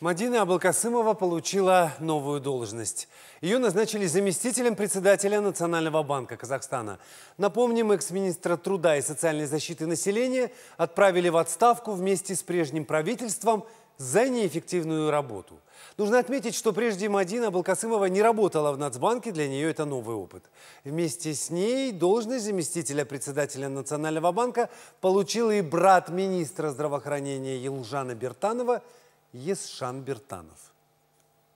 Мадина Абалкасымова получила новую должность. Ее назначили заместителем председателя Национального банка Казахстана. Напомним, экс-министра труда и социальной защиты населения отправили в отставку вместе с прежним правительством за неэффективную работу. Нужно отметить, что прежде Мадина Абалкасымова не работала в Нацбанке, для нее это новый опыт. Вместе с ней должность заместителя председателя Национального банка получил и брат министра здравоохранения Елжана Бертанова – Есшан Бертанов.